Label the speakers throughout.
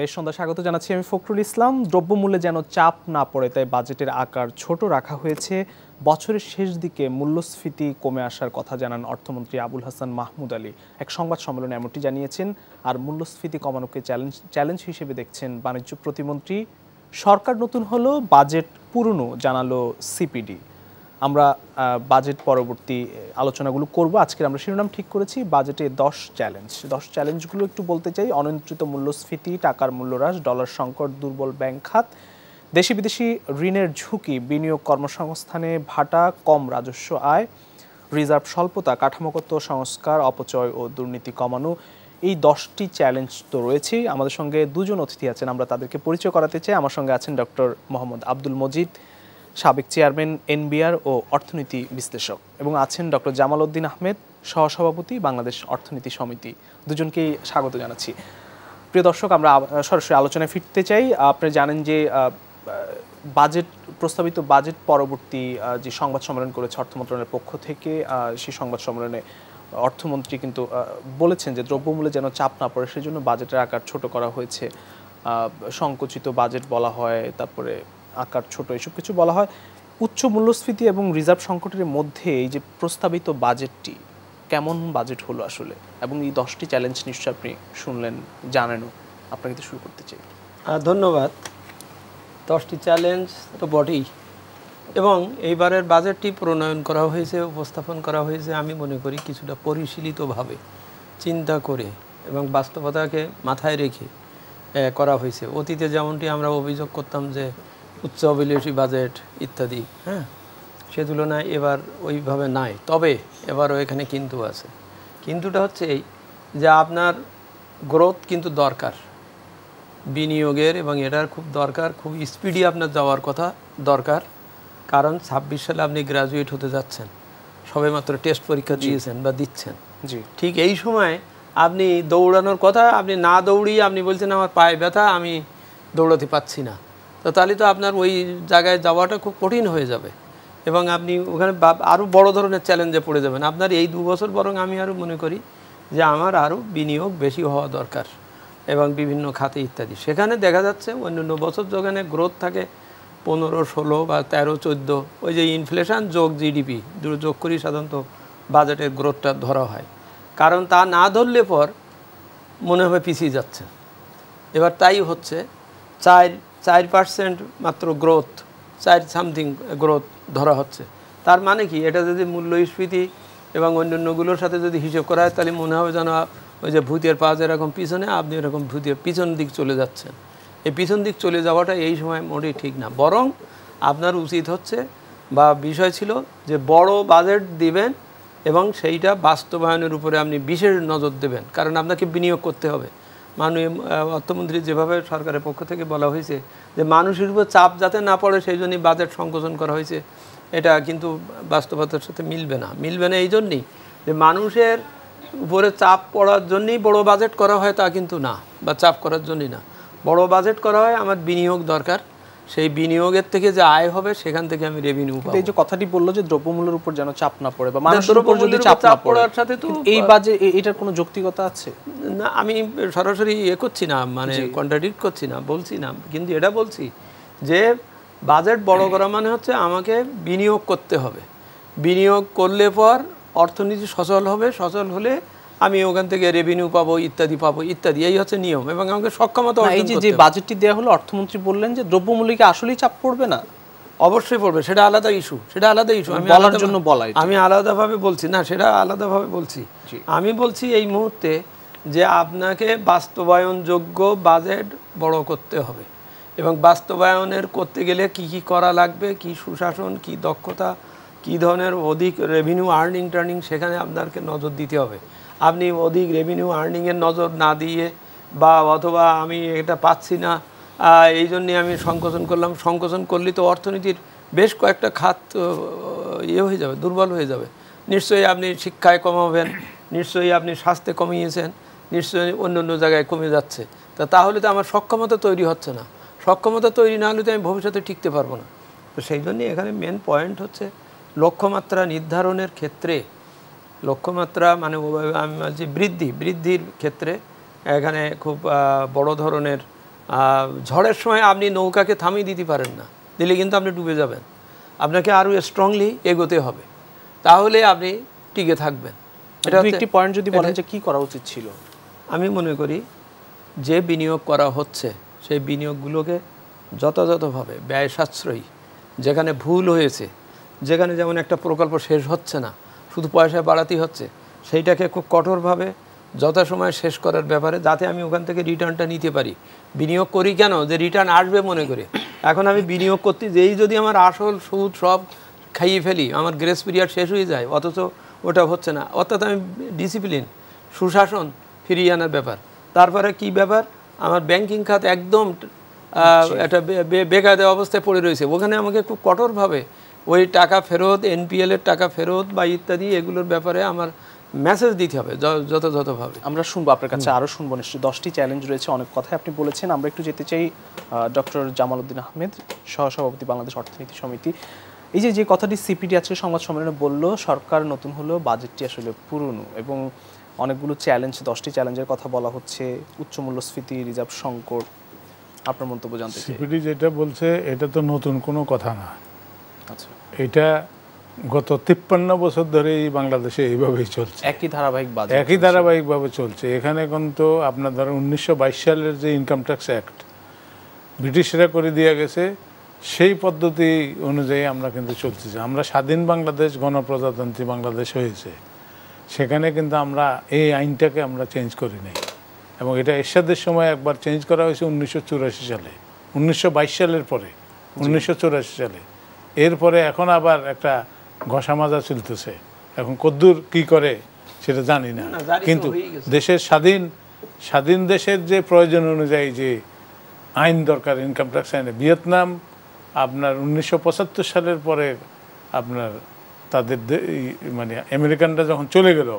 Speaker 1: দেশ সন্ধ্যা স্বাগত জানাচ্ছি আমি ফখরুল ইসলাম দ্রব্যমূল্যে যেন চাপ না পড়ে তাই বাজেটের আকার ছোট রাখা হয়েছে বছরের শেষ দিকে মূল্যস্ফীতি কমে আসার কথা জানান অর্থমন্ত্রী আবুল হাসান মাহমুদ আলী এক সংবাদ সম্মেলনে এমনটি জানিয়েছেন আর মূল্যস্ফীতি কমানোকে চ্যালেঞ্জ চ্যালেঞ্জ হিসেবে দেখছেন বাণিজ্য প্রতিমন্ত্রী সরকার নতুন হলো বাজেট পুরনো জানালো সিপিডি আমরা বাজেট পরবর্তী আলোচনাগুলো করব আজকে আমরা শিরোনাম ঠিক করেছি বাজেটে দশ চ্যালেঞ্জ দশ চ্যালেঞ্জগুলো একটু বলতে চাই অনিয়ন্ত্রিত মূল্যস্ফীতি টাকার মূল্যহ্রাস ডলার সংকট দুর্বল ব্যাংক খাত দেশি বিদেশি ঋণের ঝুঁকি বিনিয়োগ কর্মসংস্থানে ভাটা কম রাজস্ব আয় রিজার্ভ স্বল্পতা কাঠামোগত সংস্কার অপচয় ও দুর্নীতি কমানো এই দশটি চ্যালেঞ্জ তো রয়েছেই আমাদের সঙ্গে দুজন অতিথি আছেন আমরা তাদেরকে পরিচয় করাতে চাই আমার সঙ্গে আছেন ডক্টর মোহাম্মদ আব্দুল মজিদ সাবেক চেয়ারম্যান এনবিআর ও অর্থনীতি বিশ্লেষক এবং আছেন ডক্টর জামাল উদ্দিন আহমেদ সহসভাপতি বাংলাদেশ অর্থনীতি সমিতি দুজনকেই স্বাগত জানাচ্ছি প্রিয় দর্শক আমরা সরাসরি আলোচনায় ফিরতে চাই আপনি জানেন যে বাজেট প্রস্তাবিত বাজেট পরবর্তী যে সংবাদ সম্মেলন করেছে অর্থ মন্ত্রণালয়ের পক্ষ থেকে সেই সংবাদ সম্মেলনে অর্থমন্ত্রী কিন্তু বলেছেন যে দ্রব্যমূল্যে যেন চাপ না পড়ে সেই জন্য বাজেটের আকার ছোট করা হয়েছে সংকুচিত বাজেট বলা হয় তারপরে আকার ছোট এসব কিছু বলা হয় উচ্চ মূল্যস্ফীতি এবং রিজার্ভ সংকটের মধ্যে এই যে প্রস্তাবিত বাজেটটি কেমন বাজেট হলো আসলে এবং এই দশটি চ্যালেঞ্জ নিশ্চয়ই আপনি শুনলেন জানেনও আপনাকে তো শুরু করতে চাই
Speaker 2: ধন্যবাদ দশটি চ্যালেঞ্জ তো বটেই এবং এইবারের বাজেটটি প্রণয়ন করা হয়েছে উপস্থাপন করা হয়েছে আমি মনে করি কিছুটা পরিশীলিতভাবে চিন্তা করে এবং বাস্তবতাকে মাথায় রেখে করা হয়েছে অতীতে যেমনটি আমরা অভিযোগ করতাম যে উচ্চ অভিলাষী বাজেট ইত্যাদি হ্যাঁ সে তুলনায় এবার ওইভাবে নাই তবে এবারও এখানে কিন্তু আছে কিন্তুটা হচ্ছে এই যে আপনার গ্রোথ কিন্তু দরকার বিনিয়োগের এবং এটার খুব দরকার খুব স্পিডি আপনার যাওয়ার কথা দরকার কারণ ছাব্বিশ সালে আপনি গ্রাজুয়েট হতে যাচ্ছেন সবে মাত্র টেস্ট পরীক্ষা দিয়েছেন বা দিচ্ছেন জি ঠিক এই সময় আপনি দৌড়ানোর কথা আপনি না দৌড়িয়ে আপনি বলছেন আমার পায়ে ব্যথা আমি দৌড়াতে পাচ্ছি না তো তাহলে তো আপনার ওই জায়গায় যাওয়াটা খুব কঠিন হয়ে যাবে এবং আপনি ওখানে আরও বড় ধরনের চ্যালেঞ্জে পড়ে যাবেন আপনার এই দু বছর বরং আমি আরও মনে করি যে আমার আরও বিনিয়োগ বেশি হওয়া দরকার এবং বিভিন্ন খাতে ইত্যাদি সেখানে দেখা যাচ্ছে অন্যান্য বছর যেখানে গ্রোথ থাকে পনেরো ষোলো বা তেরো চোদ্দো ওই যে ইনফ্লেশন যোগ জিডিপি দুটো যোগ করি সাধারণত বাজেটের গ্রোথটা ধরা হয় কারণ তা না ধরলে পর মনে হবে পিছিয়ে যাচ্ছে এবার তাই হচ্ছে চায়ের চার পার্সেন্ট মাত্র গ্রোথ চার সামথিং গ্রোথ ধরা হচ্ছে তার মানে কি এটা যদি মূল্যস্ফীতি এবং অন্যান্যগুলোর সাথে যদি হিসেব করা হয় তাহলে মনে হবে যেন ওই যে ভূতের পা এরকম পিছনে আপনি এরকম ভূতের পিছন দিক চলে যাচ্ছেন এই পিছন দিক চলে যাওয়াটা এই সময় মোটেই ঠিক না বরং আপনার উচিত হচ্ছে বা বিষয় ছিল যে বড় বাজেট দিবেন এবং সেইটা বাস্তবায়নের উপরে আপনি বিশেষ নজর দেবেন কারণ আপনাকে বিনিয়োগ করতে হবে মাননীয় অর্থমন্ত্রী যেভাবে সরকারের পক্ষ থেকে বলা হয়েছে যে মানুষের উপর চাপ যাতে না পড়ে সেই জন্যই বাজেট সংকোচন করা হয়েছে এটা কিন্তু বাস্তবতার সাথে মিলবে না মিলবে না এই জন্যই যে মানুষের উপরে চাপ পড়ার জন্যই বড় বাজেট করা হয় তা কিন্তু না বা চাপ করার জন্যই না বড় বাজেট করা হয় আমার বিনিয়োগ দরকার সেই বিনিয়োগের থেকে যে আয় হবে সেখান থেকে আমি রেভিনিউ পাবো এই যে
Speaker 1: কথাটি বললো যে দ্রব্যমূল্যের উপর যেন চাপ না পড়ে বা মানুষের উপর যদি চাপ না পড়ে
Speaker 2: সাথে তো এই বাজে
Speaker 1: এটার কোনো যৌক্তিকতা আছে
Speaker 2: না আমি সরাসরি ইয়ে করছি না মানে কন্ট্রাডিক্ট করছি না বলছি না কিন্তু এটা বলছি যে বাজেট বড় করা মানে হচ্ছে আমাকে বিনিয়োগ করতে হবে বিনিয়োগ করলে পর অর্থনীতি সচল হবে সচল হলে আমি ওখান থেকে রেভিনিউ পাবো ইত্যাদি পাবো ইত্যাদি এই হচ্ছে নিয়ম এবং আমাকে সক্ষমতা এই যে বাজেটটি দেওয়া হলো অর্থমন্ত্রী বললেন যে দ্রব্যমূল্যকে আসলেই চাপ পড়বে না অবশ্যই পড়বে সেটা আলাদা ইস্যু সেটা আলাদা ইস্যু আমি বলার জন্য বলাই আমি আলাদাভাবে বলছি না সেটা আলাদাভাবে বলছি আমি বলছি এই মুহূর্তে যে আপনাকে বাস্তবায়নযোগ্য বাজেট বড় করতে হবে এবং বাস্তবায়নের করতে গেলে কি কি করা লাগবে কি সুশাসন কি দক্ষতা কি ধরনের অধিক রেভিনিউ আর্নিং টার্নিং সেখানে আপনাকে নজর দিতে হবে আপনি অধিক রেভিনিউ আর্নিংয়ের নজর না দিয়ে বা অথবা আমি এটা পাচ্ছি না এই জন্যে আমি সংকোচন করলাম সংকোচন করলে তো অর্থনীতির বেশ কয়েকটা খাত ইয়ে হয়ে যাবে দুর্বল হয়ে যাবে নিশ্চয়ই আপনি শিক্ষায় কমাবেন নিশ্চয়ই আপনি স্বাস্থ্যে কমিয়েছেন নিশ্চয়ই অন্য অন্য জায়গায় কমে যাচ্ছে তা তাহলে তো আমার সক্ষমতা তৈরি হচ্ছে না সক্ষমতা তৈরি না হলে তো আমি ভবিষ্যতে টিকতে পারবো না তো সেই জন্যে এখানে মেন পয়েন্ট হচ্ছে লক্ষ্যমাত্রা নির্ধারণের ক্ষেত্রে লক্ষ্যমাত্রা মানে আমি বলছি বৃদ্ধি বৃদ্ধির ক্ষেত্রে এখানে খুব বড় ধরনের ঝড়ের সময় আপনি নৌকাকে থামিয়ে দিতে পারেন না দিলে কিন্তু আপনি ডুবে যাবেন আপনাকে আরও স্ট্রংলি এগোতে হবে তাহলে আপনি টিকে থাকবেন এটা একটি পয়েন্ট যদি বলেন যে কী করা উচিত ছিল আমি মনে করি যে বিনিয়োগ করা হচ্ছে সেই বিনিয়োগগুলোকে যথাযথভাবে ব্যয় সাশ্রয়ী যেখানে ভুল হয়েছে যেখানে যেমন একটা প্রকল্প শেষ হচ্ছে না শুধু পয়সা বাড়াতেই হচ্ছে সেইটাকে খুব কঠোরভাবে যথাসময়ে শেষ করার ব্যাপারে যাতে আমি ওখান থেকে রিটার্নটা নিতে পারি বিনিয়োগ করি কেন যে রিটার্ন আসবে মনে করে এখন আমি বিনিয়োগ করতে যেই যদি আমার আসল সুদ সব খাইয়ে ফেলি আমার গ্রেস পিরিয়ড শেষ হয়ে যায় অথচ ওটা হচ্ছে না অর্থাৎ আমি ডিসিপ্লিন সুশাসন ফিরিয়ে আনার ব্যাপার তারপরে কি ব্যাপার আমার ব্যাংকিং খাত একদম একটা বেকায়দা অবস্থায় পড়ে রয়েছে ওখানে আমাকে খুব কঠোরভাবে ওই টাকা ফেরত এনপিএলের টাকা ফেরত বা ইত্যাদি এগুলোর ব্যাপারে আমার মেসেজ দিতে হবে যথাযথভাবে আমরা শুনবো আপনার কাছে আরও শুনবো নিশ্চয়ই দশটি চ্যালেঞ্জ রয়েছে অনেক কথাই আপনি বলেছেন আমরা একটু যেতে চাই
Speaker 1: ডক্টর জামাল উদ্দিন আহমেদ সহসভাপতি বাংলাদেশ অর্থনীতি সমিতি এই যে যে কথাটি সিপিডি আজকে সংবাদ সম্মেলনে বলল সরকার নতুন হলো বাজেটটি আসলে পুরনো এবং অনেকগুলো চ্যালেঞ্জ দশটি চ্যালেঞ্জের কথা বলা হচ্ছে উচ্চ মূল্যস্ফীতি রিজার্ভ সংকট আপনার মন্তব্য জানতে সিপিডি
Speaker 3: যেটা বলছে এটা তো নতুন কোনো কথা না আচ্ছা। এটা গত তিপ্পান্ন বছর ধরে এই বাংলাদেশে এইভাবেই চলছে
Speaker 1: একই ধারাবাহিক একই
Speaker 3: ধারাবাহিকভাবে চলছে এখানে কিন্তু আপনার ধরেন উনিশশো সালের যে ইনকাম ট্যাক্স অ্যাক্ট ব্রিটিশরা করে দিয়ে গেছে সেই পদ্ধতি অনুযায়ী আমরা কিন্তু চলতেছি আমরা স্বাধীন বাংলাদেশ গণপ্রজাতন্ত্রী বাংলাদেশ হয়েছে সেখানে কিন্তু আমরা এই আইনটাকে আমরা চেঞ্জ করি নাই এবং এটা এরশাদের সময় একবার চেঞ্জ করা হয়েছে উনিশশো সালে উনিশশো সালের পরে উনিশশো সালে এরপরে এখন আবার একটা ঘষা মাজা চলতেছে এখন কদ্দূর কি করে সেটা জানি না কিন্তু দেশের স্বাধীন স্বাধীন দেশের যে প্রয়োজন অনুযায়ী যে আইন দরকার ইনকাম ট্যাক্স আইনে ভিয়েতনাম আপনার উনিশশো সালের পরে আপনার তাদের মানে আমেরিকানরা যখন চলে গেল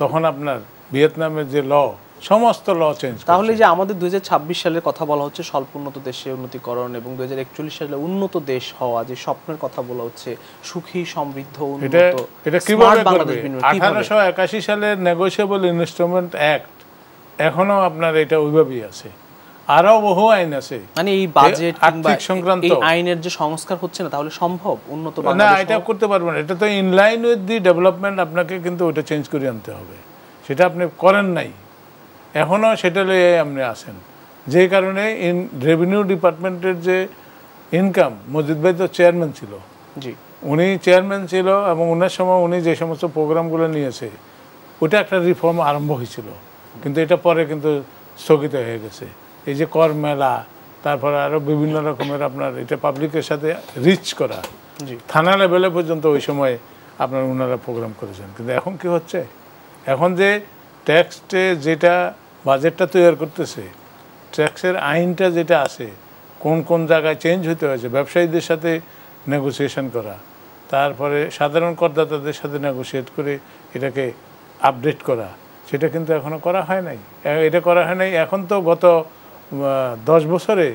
Speaker 3: তখন আপনার
Speaker 1: ভিয়েতনামের যে ল সমস্ত ল চেঞ্জ তাহলে যে আমাদের দু সালের কথা বলা হচ্ছে স্বল্প উন্নত দেশে উন্নতিকরণ এবং দু সালে উন্নত দেশ হওয়া যে স্বপ্নের কথা বলা হচ্ছে সুখী সমৃদ্ধ আঠারোশো
Speaker 3: একাশি সালের নেগোসিয়েবল ইনস্ট্রুমেন্ট অ্যাক্ট এখনো আপনার এটা ওইভাবেই আছে আরো বহু আইন আছে
Speaker 1: মানে এই বাজেট আর্থিক সংক্রান্ত এই আইনের যে সংস্কার হচ্ছে না তাহলে সম্ভব উন্নত না এটা
Speaker 3: করতে না এটা তো ইনলাইন উইথ দি ডেভেলপমেন্ট আপনাকে কিন্তু ওটা চেঞ্জ করে আনতে হবে সেটা আপনি করেন নাই এখনও সেটা লয়ে আপনি আসেন যে কারণে ইন রেভিনিউ ডিপার্টমেন্টের যে ইনকাম মজিদ ভাই তো চেয়ারম্যান ছিল জি উনি চেয়ারম্যান ছিল এবং ওনার সময় উনি যে সমস্ত প্রোগ্রামগুলো নিয়েছে ওটা একটা রিফর্ম আরম্ভ হয়েছিল কিন্তু এটা পরে কিন্তু স্থগিত হয়ে গেছে এই যে কর মেলা তারপরে আরও বিভিন্ন রকমের আপনার এটা পাবলিকের সাথে রিচ করা থানা লেভেলে পর্যন্ত ওই সময় আপনার ওনারা প্রোগ্রাম করেছেন কিন্তু এখন কি হচ্ছে এখন যে ট্যাক্সে যেটা বাজেটটা তৈরি করতেছে ট্যাক্সের আইনটা যেটা আছে কোন কোন জায়গায় চেঞ্জ হতে হয়েছে ব্যবসায়ীদের সাথে নেগোসিয়েশন করা তারপরে সাধারণ করদাতাদের সাথে নেগোসিয়েট করে এটাকে আপডেট করা সেটা কিন্তু এখনও করা হয় নাই এটা করা হয় নাই এখন তো গত দশ বছরে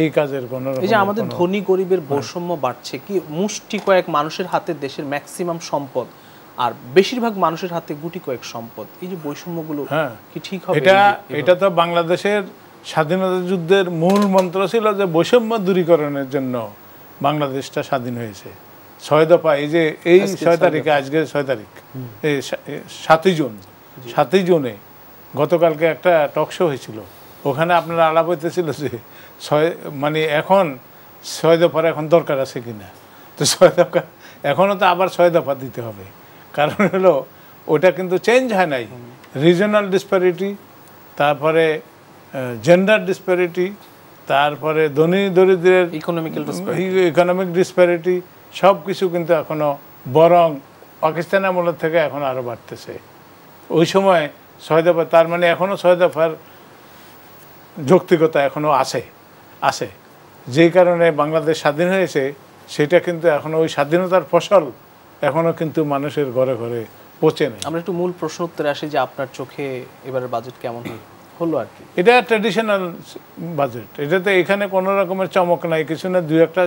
Speaker 1: এই কাজের কোনো এই যে আমাদের ধনী গরিবের বৈষম্য বাড়ছে কি মুষ্টি কয়েক মানুষের হাতে দেশের ম্যাক্সিমাম সম্পদ আর বেশিরভাগ মানুষের হাতে গুটি কয়েক সম্পদ এই যে বৈষম্যগুলো হ্যাঁ। কি ঠিক হবে এটা এটা তো বাংলাদেশের স্বাধীনতা যুদ্ধের মূল মন্ত্র
Speaker 3: ছিল যে বৈষম্য দূরীকরণের জন্য বাংলাদেশটা স্বাধীন হয়েছে ছয় দফা এই যে এই ছয় তারিখে আজকে ছয় তারিখ এই সাতই জুন সাতই জুনে গতকালকে একটা টকশো হয়েছিল ওখানে আপনারা আলাপ হইতেছিল যে ছয় মানে এখন ছয় দফার এখন দরকার আছে কিনা তো ছয় দফা এখনও তো আবার ছয় দফা দিতে হবে কারণ হলো ওটা কিন্তু চেঞ্জ হয় নাই রিজনাল ডিসপ্যারিটি তারপরে জেন্ডার ডিসপ্যারিটি তারপরে ধনী দরিদ্রের ইকোনমিক্যাল ইকোনমিক ডিসপ্যারিটি সব কিছু কিন্তু এখনও বরং পাকিস্তান আমলের থেকে এখন আরও বাড়তেছে ওই সময় ছয় দফা তার মানে এখনও ছয় দফার যৌক্তিকতা এখনও আছে আছে যেই কারণে বাংলাদেশ স্বাধীন হয়েছে সেটা কিন্তু এখনও ওই স্বাধীনতার ফসল এখনও কিন্তু মানুষের ঘরে ঘরে পচে নেই আমরা একটু মূল প্রশ্ন উত্তরে আসি যে আপনার চোখে এবারের বাজেট কেমন হলো আর কি এটা ট্র্যাডিশনাল বাজেট এটাতে এখানে কোনো রকমের চমক নাই কিছু না দু একটা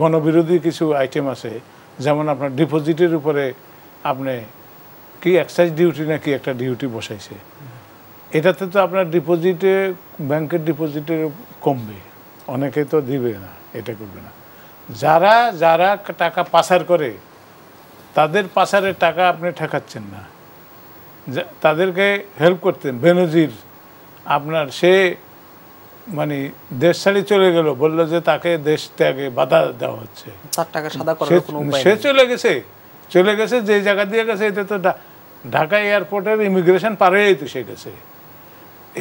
Speaker 3: গণবিরোধী কিছু আইটেম আছে যেমন আপনার ডিপোজিটের উপরে আপনি কি এক্সাইজ ডিউটি নাকি একটা ডিউটি বসাইছে এটাতে তো আপনার ডিপোজিটে ব্যাংকের ডিপোজিটে কমবে অনেকে তো দিবে না এটা করবে না যারা যারা টাকা পাচার করে তাদের পাশারে টাকা আপনি ঠেকাচ্ছেন না তাদেরকে হেল্প করতেন বেনজির আপনার সে মানে দেশ ছাড়ি চলে গেল বললো যে তাকে দেশ ত্যাগে বাধা দেওয়া হচ্ছে সে চলে গেছে চলে গেছে যে জায়গা দিয়ে গেছে এটা তো ঢাকা এয়ারপোর্টের ইমিগ্রেশন পার হয়েই তো সে গেছে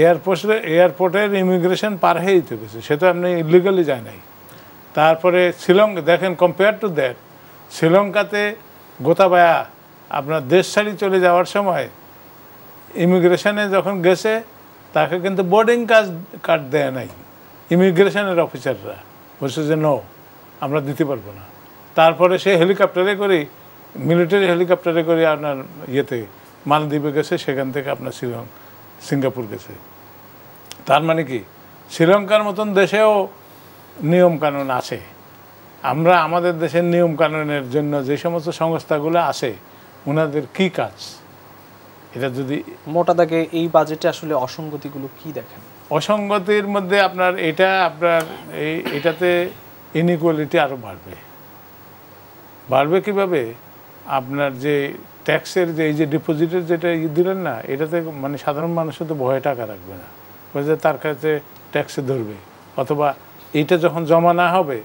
Speaker 3: এয়ারপোর্টে এয়ারপোর্টের ইমিগ্রেশন পার হয়েই তো গেছে সে তো আপনি ইলিগালি যায় নাই তারপরে শ্রীলঙ্কা দেখেন কম্পেয়ার টু দ্যাট শ্রীলঙ্কাতে গোতাবায়া আপনার দেশ ছাড়ি চলে যাওয়ার সময় ইমিগ্রেশনে যখন গেছে তাকে কিন্তু বোর্ডিং কাজ কার্ড দেয় নাই ইমিগ্রেশনের অফিসাররা বলছে যে নো আমরা দিতে পারবো না তারপরে সে হেলিকপ্টারে করে মিলিটারি হেলিকপ্টারে করে আপনার ইয়েতে মালদ্বীপে গেছে সেখান থেকে আপনার শ্রীলং সিঙ্গাপুর গেছে তার মানে কি শ্রীলঙ্কার মতন দেশেও নিয়মকানুন আছে আমরা আমাদের দেশের নিয়ম কানুনের জন্য যে সমস্ত সংস্থাগুলো আছে ওনাদের কি কাজ এটা যদি মোটা
Speaker 1: দাগে এই বাজেটে আসলে অসঙ্গতিগুলো কি দেখেন
Speaker 3: অসঙ্গতির মধ্যে আপনার এটা আপনার এই এটাতে ইনইকুয়ালিটি আরও বাড়বে বাড়বে কিভাবে আপনার যে ট্যাক্সের যে এই যে ডিপোজিটের যেটা দিলেন না এটাতে মানে সাধারণ মানুষের তো ভয়ে টাকা রাখবে না বলছে তার কাছে ট্যাক্সে ধরবে অথবা এটা যখন জমা না হবে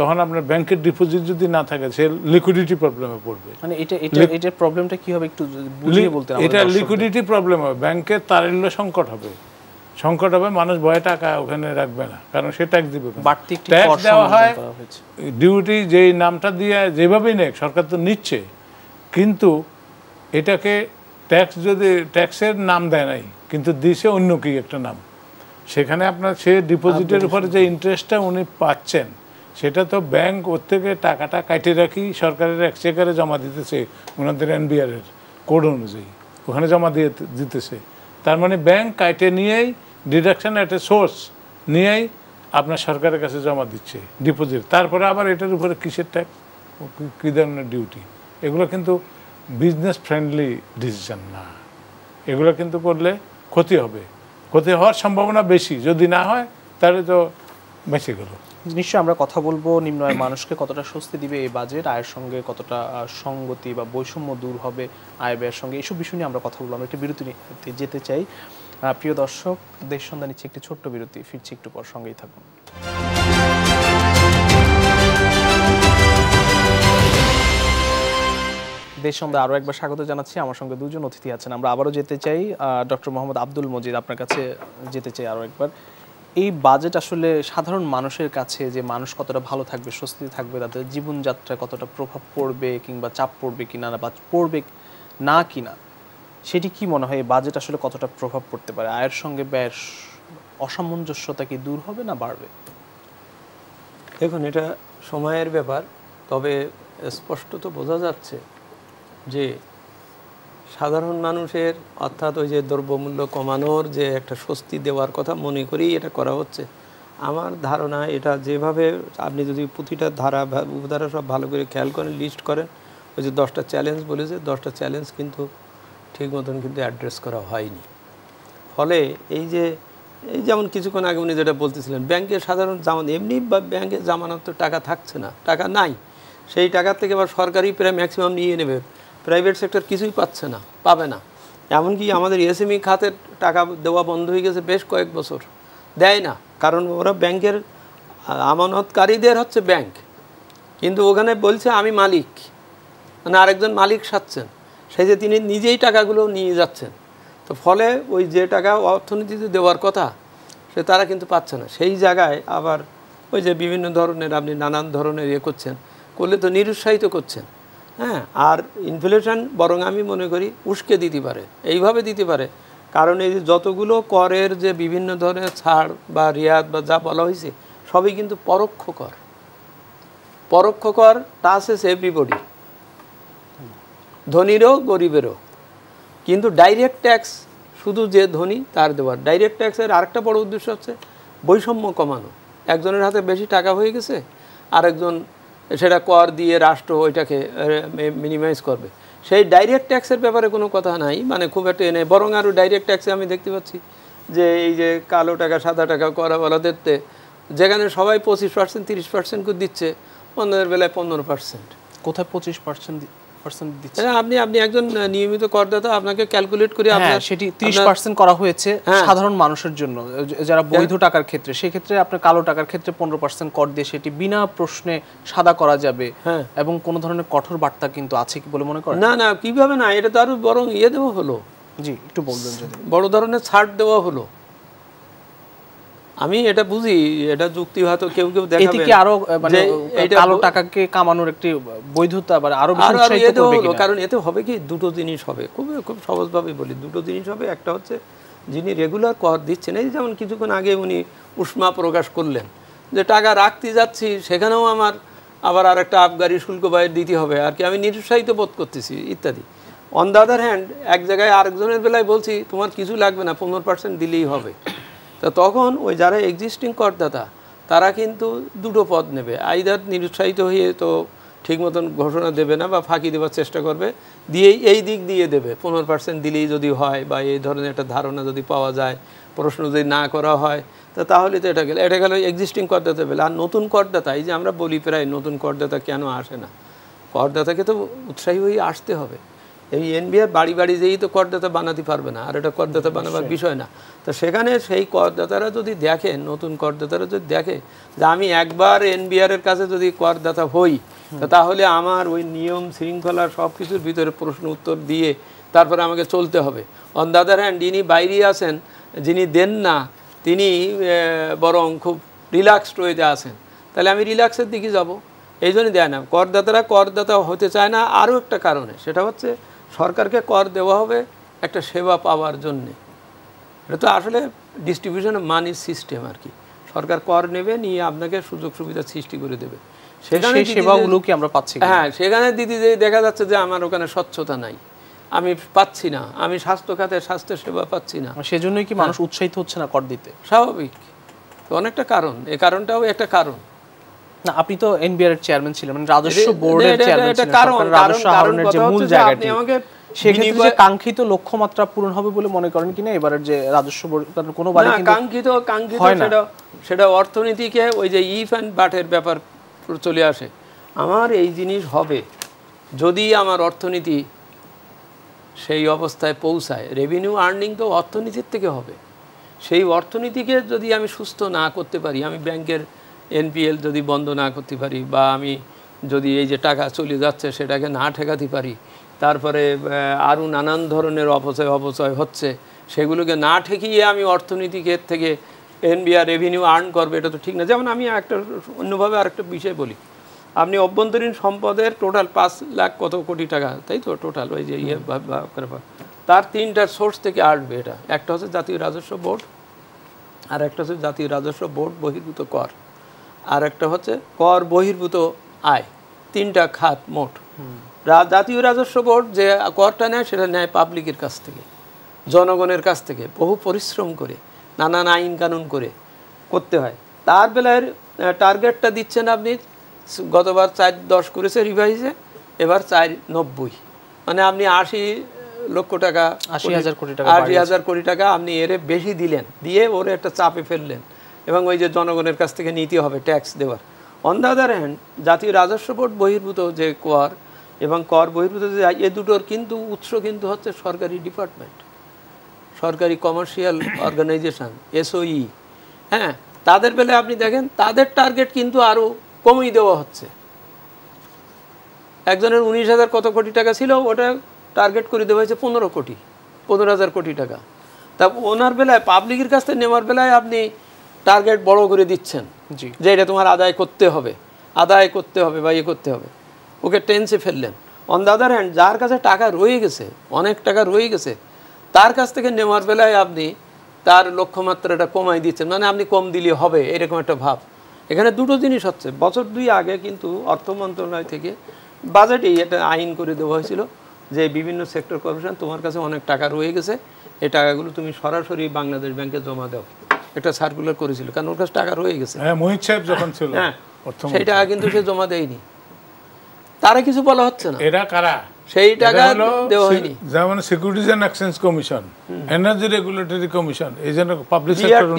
Speaker 3: তখন আপনার ব্যাংকের ডিপোজিট যদি না থাকে সে লিকুইডিটি প্রবলেমে পড়বে
Speaker 1: মানে এটা এটা এটা প্রবলেমটা কি হবে একটু বুঝিয়ে বলতে এটা
Speaker 3: লিকুইডিটি প্রবলেম হবে ব্যাংকের তারল্য সংকট হবে সংকট হবে মানুষ ভয়ে টাকা ওখানে রাখবে না কারণ সে ট্যাক্স দিবে বাড়তি ট্যাক্স দেওয়া হয় ডিউটি যেই নামটা দিয়ে যেভাবেই নেক সরকার তো নিচ্ছে কিন্তু এটাকে ট্যাক্স যদি ট্যাক্সের নাম দেয় নাই কিন্তু দিছে অন্য কি একটা নাম সেখানে আপনার সে ডিপোজিটের উপরে যে ইন্টারেস্টটা উনি পাচ্ছেন সেটা তো ব্যাংক ওর থেকে টাকাটা কাটে রাখি সরকারের এক চেকারে জমা দিতেছে ওনাদের এর কোড অনুযায়ী ওখানে জমা দিয়ে দিতেছে তার মানে ব্যাংক কাটে নিয়েই ডিডাকশান একটা সোর্স নিয়েই আপনার সরকারের কাছে জমা দিচ্ছে ডিপোজিট তারপরে আবার এটার উপরে কিসের ট্যাক্স কী ধরনের ডিউটি এগুলো কিন্তু বিজনেস ফ্রেন্ডলি ডিসিশন না এগুলো কিন্তু করলে ক্ষতি হবে ক্ষতি হওয়ার সম্ভাবনা বেশি যদি না হয় তাহলে তো বেঁচে গেল
Speaker 1: নিশ্চয়ই আমরা কথা বলবো নিম্ন আয়ের মানুষকে কতটা স্বস্তি দিবে এই বাজেট আয়ের সঙ্গে কতটা সঙ্গতি বা বৈষম্য দূর হবে আয় ব্যয়ের সঙ্গে এইসব বিষয় নিয়ে আমরা কথা বলবো আমরা একটি বিরতি যেতে চাই প্রিয় দর্শক দেশ সন্ধান নিচ্ছে একটি ছোট্ট বিরতি ফিরছি একটু পর সঙ্গেই থাকুন দেশ সন্ধে আরও একবার স্বাগত জানাচ্ছি আমার সঙ্গে দুজন অতিথি আছেন আমরা আবারও যেতে চাই ডক্টর মোহাম্মদ আব্দুল মজিদ আপনার কাছে যেতে চাই আরও একবার এই বাজেট আসলে সাধারণ মানুষের কাছে যে মানুষ কতটা ভালো থাকবে স্বস্তি থাকবে তাদের জীবনযাত্রায় কতটা প্রভাব পড়বে কিংবা চাপ পড়বে কিনা বা পড়বে না কিনা সেটি কি মনে হয় এই বাজেট আসলে কতটা প্রভাব পড়তে পারে আয়ের সঙ্গে ব্যয়ের অসামঞ্জস্যতা কি দূর হবে না বাড়বে
Speaker 2: দেখুন এটা সময়ের ব্যাপার তবে স্পষ্টত বোঝা যাচ্ছে যে সাধারণ মানুষের অর্থাৎ ওই যে দ্রব্যমূল্য কমানোর যে একটা স্বস্তি দেওয়ার কথা মনে করেই এটা করা হচ্ছে আমার ধারণা এটা যেভাবে আপনি যদি প্রতিটা ধারা উপধারা সব ভালো করে খেয়াল করেন লিস্ট করেন ওই যে দশটা চ্যালেঞ্জ বলেছে দশটা চ্যালেঞ্জ কিন্তু ঠিক মতন কিন্তু অ্যাড্রেস করা হয়নি ফলে এই যে এই যেমন কিছুক্ষণ আগে উনি যেটা বলতেছিলেন ব্যাংকে সাধারণ জামান এমনি বা ব্যাংকে জামানত তো টাকা থাকছে না টাকা নাই সেই টাকার থেকে আবার সরকারি প্রায় ম্যাক্সিমাম নিয়ে নেবে প্রাইভেট সেক্টর কিছুই পাচ্ছে না পাবে না এমনকি আমাদের এসএমই খাতের টাকা দেওয়া বন্ধ হয়ে গেছে বেশ কয়েক বছর দেয় না কারণ ওরা ব্যাংকের আমানতকারীদের হচ্ছে ব্যাংক কিন্তু ওখানে বলছে আমি মালিক মানে আরেকজন মালিক সাচ্ছেন সেই যে তিনি নিজেই টাকাগুলো নিয়ে যাচ্ছেন তো ফলে ওই যে টাকা অর্থনীতিতে দেওয়ার কথা সে তারা কিন্তু পাচ্ছে না সেই জায়গায় আবার ওই যে বিভিন্ন ধরনের আপনি নানান ধরনের ইয়ে করছেন করলে তো নিরুৎসাহিত করছেন হ্যাঁ আর ইনফ্লেশন বরং আমি মনে করি উস্কে দিতে পারে এইভাবে দিতে পারে কারণ এই যতগুলো করের যে বিভিন্ন ধরনের ছাড় বা রিয়াদ বা যা বলা হয়েছে সবই কিন্তু পরোক্ষ কর পরোক্ষ কর টাচেস এভরিবডি ধনীরও গরিবেরও কিন্তু ডাইরেক্ট ট্যাক্স শুধু যে ধনী তার দেওয়ার ডাইরেক্ট ট্যাক্সের আরেকটা বড় উদ্দেশ্য হচ্ছে বৈষম্য কমানো একজনের হাতে বেশি টাকা হয়ে গেছে আরেকজন সেটা কর দিয়ে রাষ্ট্র ওইটাকে মিনিমাইজ করবে সেই ডাইরেক্ট ট্যাক্সের ব্যাপারে কোনো কথা নাই মানে খুব একটা নেই বরং আরও ডাইরেক্ট ট্যাক্সে আমি দেখতে পাচ্ছি যে এই যে কালো টাকা সাদা টাকা করা বলা দেখতে যেখানে সবাই পঁচিশ পার্সেন্ট তিরিশ পার্সেন্ট করে দিচ্ছে অন্যদের বেলায় পনেরো পার্সেন্ট
Speaker 1: কোথায় পঁচিশ পার্সেন্ট
Speaker 2: আপনি আপনি একজন নিয়মিত করদাতা আপনাকে ক্যালকুলেট করে হ্যাঁ, আপনার সেটি তিরিশ পার্সেন্ট
Speaker 1: করা হয়েছে হ্যাঁ। সাধারণ মানুষের জন্য যারা বৈধ টাকার ক্ষেত্রে সেক্ষেত্রে আপনার কালো টাকার ক্ষেত্রে পনেরো পার্সেন্ট কর দিয়ে সেটি বিনা প্রশ্নে সাদা করা যাবে হ্যাঁ। এবং কোনো ধরনের কঠোর বার্তা কিন্তু আছে কি বলে মনে করেন না না
Speaker 2: কিভাবে না এটা তো আরো বরং ইয়ে দেওয়া হলো জি একটু বলবেন যদি বড় ধরনের ছাড় দেওয়া হলো আমি এটা বুঝি এটা যুক্তি হয়তো কেউ কেউ দেখাবে মানে,
Speaker 1: কামানোর একটি বৈধতা কারণ
Speaker 2: এতে হবে কি দুটো জিনিস হবে খুব খুব সহজভাবে বলি দুটো জিনিস হবে একটা হচ্ছে যিনি রেগুলার কর দিচ্ছেন এই যেমন কিছুক্ষণ আগে উনি উষ্মা প্রকাশ করলেন যে টাকা রাখতে যাচ্ছি সেখানেও আমার আবার আর একটা আবগারি শুল্ক বাইর দিতে হবে আর কি আমি নিরুৎসাহিত বোধ করতেছি ইত্যাদি অন দ্য আদার হ্যান্ড এক জায়গায় আরেকজনের বেলায় বলছি তোমার কিছু লাগবে না পনেরো পার্সেন্ট দিলেই হবে তা তখন ওই যারা এক্সিস্টিং করদাতা তারা কিন্তু দুটো পদ নেবে আইদার নিরুৎসাহিত হয়ে তো ঠিক মতন ঘোষণা দেবে না বা ফাঁকি দেওয়ার চেষ্টা করবে দিয়েই এই দিক দিয়ে দেবে পনেরো পার্সেন্ট দিলেই যদি হয় বা এই ধরনের একটা ধারণা যদি পাওয়া যায় প্রশ্ন যদি না করা হয় তা তাহলে তো এটা গেল এটা গেল এক্সিস্টিং করদাতা বেলা আর নতুন করদাতা এই যে আমরা বলি প্রায় নতুন করদাতা কেন আসে না করদাতাকে তো উৎসাহী হয়ে আসতে হবে এই এনবিআর বাড়ি বাড়ি যেই তো করদাতা বানাতে পারবে না আর এটা করদাতা বানাবার বিষয় না তো সেখানে সেই করদাতারা যদি দেখে নতুন করদাতারা যদি দেখে যে আমি একবার এনবিআর এর কাছে যদি করদাতা হই তাহলে আমার ওই নিয়ম শৃঙ্খলা সব কিছুর ভিতরে প্রশ্ন উত্তর দিয়ে তারপরে আমাকে চলতে হবে অন দ্য আদার হ্যান্ড যিনি বাইরে আছেন যিনি দেন না তিনি বরং খুব রিল্যাক্সড ওয়েতে আছেন তাহলে আমি রিল্যাক্সের দিকে যাব এই জন্যই দেয় না করদাতারা করদাতা হতে চায় না আরও একটা কারণে সেটা হচ্ছে সরকারকে কর দেওয়া হবে একটা সেবা পাওয়ার জন্যে এটা তো আসলে ডিস্ট্রিবিউশন মানি সিস্টেম আর কি সরকার কর নেবে নিয়ে আপনাকে সুযোগ সুবিধা সৃষ্টি করে দেবে সেখানে সেবাগুলো কি আমরা পাচ্ছি হ্যাঁ সেখানে দিদি যে দেখা যাচ্ছে যে আমার ওখানে স্বচ্ছতা নাই আমি পাচ্ছি না আমি স্বাস্থ্য খাতে স্বাস্থ্য সেবা পাচ্ছি না
Speaker 1: মানে সেজন্যই কি হ্যাঁ। মানুষ উৎসাহিত হচ্ছে না কর দিতে স্বাভাবিক
Speaker 2: অনেকটা কারণ এই কারণটাও একটা কারণ
Speaker 1: না আপনি তো এনবিআর এর চেয়ারম্যান ছিলেন মানে রাজস্ব বোর্ডের চেয়ারম্যান যে মূল জায়গাটি সেক্ষেত্রে যে কাঙ্ক্ষিত লক্ষ্যমাত্রা পূরণ হবে বলে মনে করেন কিনা এবারের যে রাজস্ব বোর্ড কোনো বারে কাঙ্ক্ষিত কাঙ্ক্ষিত সেটা
Speaker 2: সেটা অর্থনীতিকে ওই যে ইফ অ্যান্ড বাটের ব্যাপার চলে আসে আমার এই জিনিস হবে যদি আমার অর্থনীতি সেই অবস্থায় পৌঁছায় রেভিনিউ আর্নিং তো অর্থনীতির থেকে হবে সেই অর্থনীতিকে যদি আমি সুস্থ না করতে পারি আমি ব্যাংকের এনপিএল যদি বন্ধ না করতে পারি বা আমি যদি এই যে টাকা চলে যাচ্ছে সেটাকে না ঠেকাতে পারি তারপরে আরও নানান ধরনের অপচয় অপচয় হচ্ছে সেগুলোকে না ঠেকিয়ে আমি অর্থনীতিকের থেকে এনবিআর রেভিনিউ আর্ন করবে এটা তো ঠিক না যেমন আমি একটা অন্যভাবে আরেকটা বিষয় বলি আপনি অভ্যন্তরীণ সম্পদের টোটাল পাঁচ লাখ কত কোটি টাকা তাই তো টোটাল ওই যে ইয়ে তার তিনটা সোর্স থেকে আসবে এটা একটা হচ্ছে জাতীয় রাজস্ব বোর্ড আর একটা হচ্ছে জাতীয় রাজস্ব বোর্ড বহির্ভূত কর আর একটা হচ্ছে কর বহির্ভূত আয় তিনটা খাত মোট জাতীয় রাজস্ব বোর্ড যে করটা নেয় সেটা নেয় পাবলিকের কাছ থেকে জনগণের কাছ থেকে বহু পরিশ্রম করে নানান আইন কানুন করে করতে হয় তার বেলায় টার্গেটটা দিচ্ছেন আপনি গতবার চার দশ করেছে রিভাইজে এবার চার নব্বই মানে আপনি আশি লক্ষ টাকা আশি হাজার কোটি টাকা আশি হাজার কোটি টাকা আপনি এর বেশি দিলেন দিয়ে ওর একটা চাপে ফেললেন এবং ওই যে জনগণের কাছ থেকে নিতে হবে ট্যাক্স দেওয়ার অন দ্য আদার হ্যান্ড জাতীয় রাজস্ব বোর্ড বহির্ভূত যে কর এবং কর বহির্ভূত যে এ দুটোর কিন্তু উৎস কিন্তু হচ্ছে সরকারি ডিপার্টমেন্ট সরকারি কমার্শিয়াল অর্গানাইজেশান এসওই হ্যাঁ তাদের বেলায় আপনি দেখেন তাদের টার্গেট কিন্তু আরও কমিয়ে দেওয়া হচ্ছে একজনের উনিশ হাজার কত কোটি টাকা ছিল ওটা টার্গেট করে দেওয়া হয়েছে পনেরো কোটি পনেরো হাজার কোটি টাকা তা ওনার বেলায় পাবলিকের কাছ থেকে নেওয়ার বেলায় আপনি টার্গেট বড় করে দিচ্ছেন যে এটা তোমার আদায় করতে হবে আদায় করতে হবে বা ইয়ে করতে হবে ওকে টেন্সে ফেললেন অন দ্য আদার হ্যান্ড যার কাছে টাকা রয়ে গেছে অনেক টাকা রয়ে গেছে তার কাছ থেকে নেওয়ার বেলায় আপনি তার লক্ষ্যমাত্রাটা কমাই দিচ্ছেন মানে আপনি কম দিলে হবে এরকম একটা ভাব এখানে দুটো জিনিস হচ্ছে বছর দুই আগে কিন্তু অর্থ মন্ত্রণালয় থেকে বাজেটেই এটা আইন করে দেওয়া হয়েছিল যে বিভিন্ন সেক্টর কর্পোরেশন তোমার কাছে অনেক টাকা রয়ে গেছে এই টাকাগুলো তুমি সরাসরি বাংলাদেশ ব্যাংকে জমা দাও একটা সার্কুলার করেছিল কারণ ওর কাছে টাকা রয়ে গেছে হ্যাঁ, যখন হ্যাঁ, ছিল হ্যাঁ, সেই টাকা কিন্তু সে জমা দেয়নি তারা কিছু বলা হচ্ছে না এরা কারা সেই টাকা দেওয়া হয়নি
Speaker 3: যেমন securities and exchange commission energy regulatory commission এই জন্য পাবলিক সেক্টর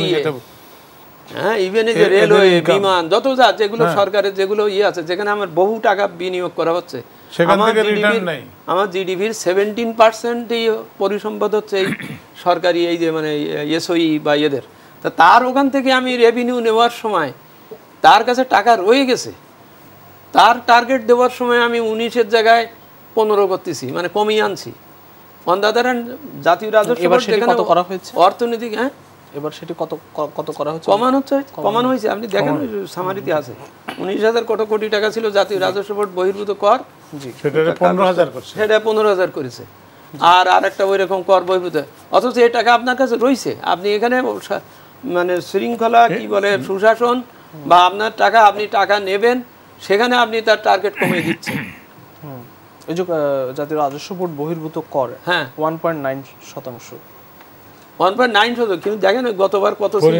Speaker 2: হ্যাঁ ইভেন যে রেলওয়ে বিমান যত যা যেগুলো সরকারের যেগুলো ইয়ে আছে যেখানে আমার বহু টাকা বিনিয়োগ করা হচ্ছে আমার জিডিপির সেভেন্টিন পার্সেন্টই পরিসম্পদ হচ্ছে এই সরকারি এই যে মানে এসওই বা এদের তা তার ওখান থেকে আমি রেভিনিউ নেওয়ার সময় তার কাছে টাকা রয়ে গেছে তার টার্গেট দেওয়ার সময় আমি উনিশের জায়গায় পনেরো করতেছি মানে কমিয়ে আনছি অন দাদার জাতীয় রাজস্ব অর্থনৈতিক হ্যাঁ এবার সেটি কত কত করা হচ্ছে কমান হচ্ছে কমানো হয়েছে আপনি দেখেন সামারিতে আছে উনিশ হাজার কত কোটি টাকা ছিল জাতীয় রাজস্ব বোর্ড বহির্ভূত কর সেটা পনেরো হাজার করেছে আর আর একটা ওই রকম কর বহির্ভূত অথচ এই টাকা আপনার কাছে রয়েছে আপনি এখানে মানে শৃঙ্খলা কি বলে সুশাসন বা আপনার টাকা আপনি টাকা নেবেন সেখানে আপনি তার টার্গেট কমিয়ে দিচ্ছেন
Speaker 1: এই যে জাতীয় রাজস্ব বোর্ড বহির্ভূত কর হ্যাঁ ওয়ান পয়েন্ট নাইন শতাংশ
Speaker 2: ওয়ান পয়েন্ট নাইন শতাংশ কিন্তু দেখেন গতবার কত ছিল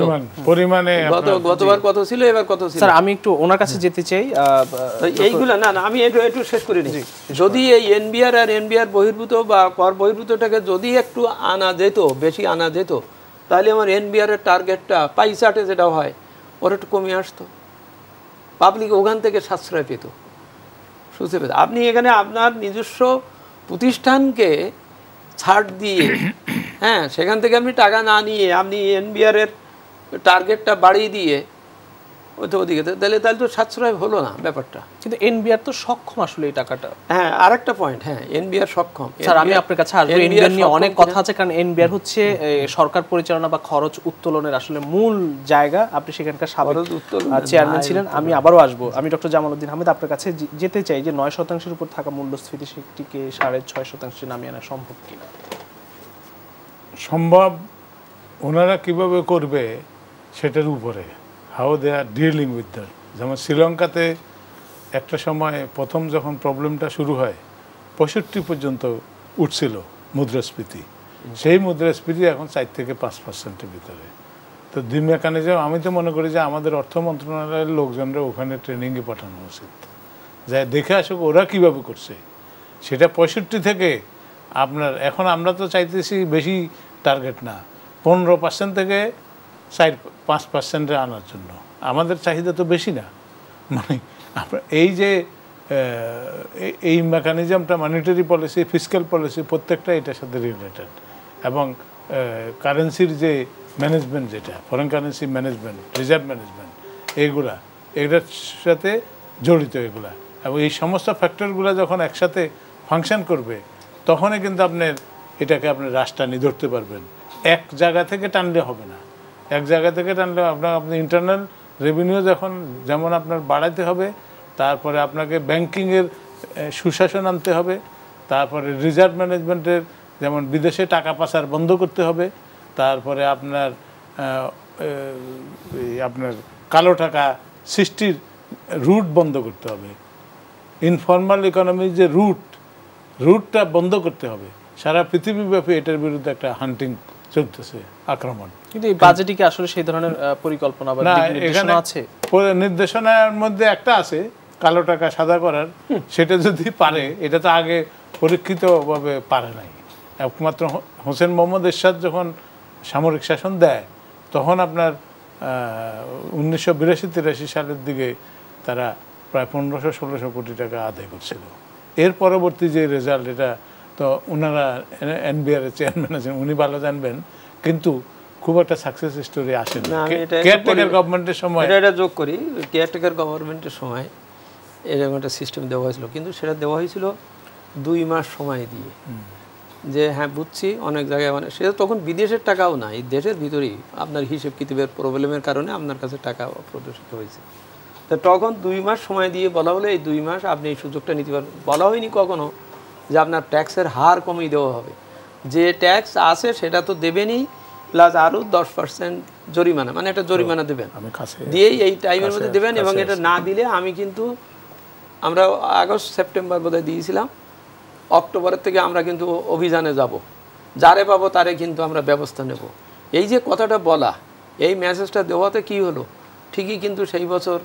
Speaker 1: পরিমাণে গত গতবার
Speaker 2: কত ছিল এবার কত ছিল স্যার
Speaker 1: আমি একটু ওনার কাছে যেতে চাই এইগুলো
Speaker 2: না না আমি একটু একটু শেষ করে নিই যদি এই এনবিআর আর এনবিআর বহির্ভূত বা কর বহির্ভূতটাকে যদি একটু আনা যেত বেশি আনা যেত তাহলে আমার এনবিআরের টার্গেটটা পাইচাটে যেটা হয় ওর একটু কমে আসতো পাবলিক ওখান থেকে সাশ্রয় পেত শুনতে পেত আপনি এখানে আপনার নিজস্ব প্রতিষ্ঠানকে ছাড় দিয়ে হ্যাঁ সেখান থেকে আপনি টাকা না নিয়ে আপনি এনবিআরের টার্গেটটা বাড়িয়ে দিয়ে মধ্যবর্তীকে তাহলে তাহলে তো সাশ্রয় হলো না ব্যাপারটা
Speaker 1: কিন্তু এনবিআর তো সক্ষম আসলে এই টাকাটা হ্যাঁ আর একটা পয়েন্ট হ্যাঁ
Speaker 2: এনবিআর সক্ষম স্যার আমি আপনার কাছে আসবো এনবিআর নিয়ে অনেক কথা আছে
Speaker 1: কারণ এনবিআর হচ্ছে সরকার পরিচালনা বা খরচ উত্তোলনের আসলে মূল জায়গা আপনি সেখানকার সাবেক চেয়ারম্যান ছিলেন আমি আবারও আসবো আমি ডক্টর জামাল উদ্দিন আহমেদ আপনার কাছে যেতে চাই যে নয় শতাংশের উপর থাকা মূল্যস্ফীতি সেটিকে সাড়ে ছয় শতাংশে নামিয়ে আনা সম্ভব কিনা
Speaker 3: সম্ভব ওনারা কিভাবে করবে সেটার উপরে how they are dealing with that যেমন শ্রীলঙ্কাতে একটা সময় প্রথম যখন প্রবলেমটা শুরু হয় পঁয়ষট্টি পর্যন্ত উঠছিল মুদ্রাস্ফীতি সেই মুদ্রাস্ফীতি এখন চার থেকে পাঁচ পার্সেন্টের ভিতরে তো দি মেকানিজম আমি তো মনে করি যে আমাদের অর্থ মন্ত্রণালয়ের লোকজনরা ওখানে ট্রেনিংয়ে পাঠানো উচিত যা দেখে আসুক ওরা কীভাবে করছে সেটা পঁয়ষট্টি থেকে আপনার এখন আমরা তো চাইতেছি বেশি টার্গেট না পনেরো পার্সেন্ট থেকে চার পাঁচ পার্সেন্টে আনার জন্য আমাদের চাহিদা তো বেশি না মানে এই যে এই মেকানিজমটা মানিটারি পলিসি ফিজিক্যাল পলিসি প্রত্যেকটা এটার সাথে রিলেটেড এবং কারেন্সির যে ম্যানেজমেন্ট যেটা foreign currency management reserve management এইগুলা এগুলোর সাথে জড়িত এগুলা এবং এই সমস্ত ফ্যাক্টরগুলো যখন একসাথে ফাংশন করবে তখনই কিন্তু আপনার এটাকে আপনি নিয়ে ধরতে পারবেন এক জায়গা থেকে টানলে হবে না এক জায়গা থেকে টানলে আপনার আপনি ইন্টারনাল রেভিনিউ যখন যেমন আপনার বাড়াতে হবে তারপরে আপনাকে ব্যাংকিংয়ের সুশাসন আনতে হবে তারপরে রিজার্ভ ম্যানেজমেন্টের যেমন বিদেশে টাকা পাচার বন্ধ করতে হবে তারপরে আপনার আপনার কালো টাকা সৃষ্টির রুট বন্ধ করতে হবে ইনফর্মাল ইকোনমির যে রুট রুটটা বন্ধ করতে হবে সারা পৃথিবীব্যাপী এটার বিরুদ্ধে একটা হান্টিং চলতেছে
Speaker 1: আক্রমণ কিন্তু এই বাজেটই কি আসলে সেই ধরনের পরিকল্পনা বা নির্দেশনা আছে
Speaker 3: নির্দেশনার মধ্যে একটা আছে কালো টাকা সাদা করার সেটা যদি পারে এটা তো আগে পরীক্ষিতভাবে পারে নাই একমাত্র হোসেন মোহাম্মদ এরশাদ যখন সামরিক শাসন দেয় তখন আপনার উনিশশো বিরাশি তিরাশি সালের দিকে তারা প্রায় পনেরোশো ষোলোশো কোটি টাকা আদায় করছিল এর পরবর্তী যে রেজাল্ট এটা তো ওনারা এনবিআরের চেয়ারম্যান আছেন উনি ভালো জানবেন কিন্তু খুব একটা সাকসেস স্টোরি আসে না কেয়ারটেকার গভর্নমেন্টের সময় এটা
Speaker 2: এটা যোগ করি কেয়ারটেকার গভর্নমেন্টের সময় এরকম একটা সিস্টেম দেওয়া হয়েছিল কিন্তু সেটা দেওয়া হয়েছিল দুই মাস সময় দিয়ে যে হ্যাঁ বুঝছি অনেক জায়গায় মানে সেটা তখন বিদেশের টাকাও না এই দেশের ভিতরেই আপনার হিসেব কিতাবের প্রবলেমের কারণে আপনার কাছে টাকা প্রদর্শিত হয়েছে তা তখন দুই মাস সময় দিয়ে বলা হলে এই দুই মাস আপনি এই সুযোগটা নিতে পারবেন বলা হয়নি কখনো যে আপনার ট্যাক্সের হার কমিয়ে দেওয়া হবে যে ট্যাক্স আছে সেটা তো দেবেনই প্লাস আরও দশ পার্সেন্ট জরিমানা মানে একটা জরিমানা দেবেন দিয়েই এই টাইমের মধ্যে দেবেন এবং এটা না দিলে আমি কিন্তু আমরা আগস্ট সেপ্টেম্বর বোধহয় দিয়েছিলাম অক্টোবরের থেকে আমরা কিন্তু অভিযানে যাব যারে পাবো তারে কিন্তু আমরা ব্যবস্থা নেব এই যে কথাটা বলা এই মেসেজটা দেওয়াতে কি হলো ঠিকই কিন্তু সেই বছর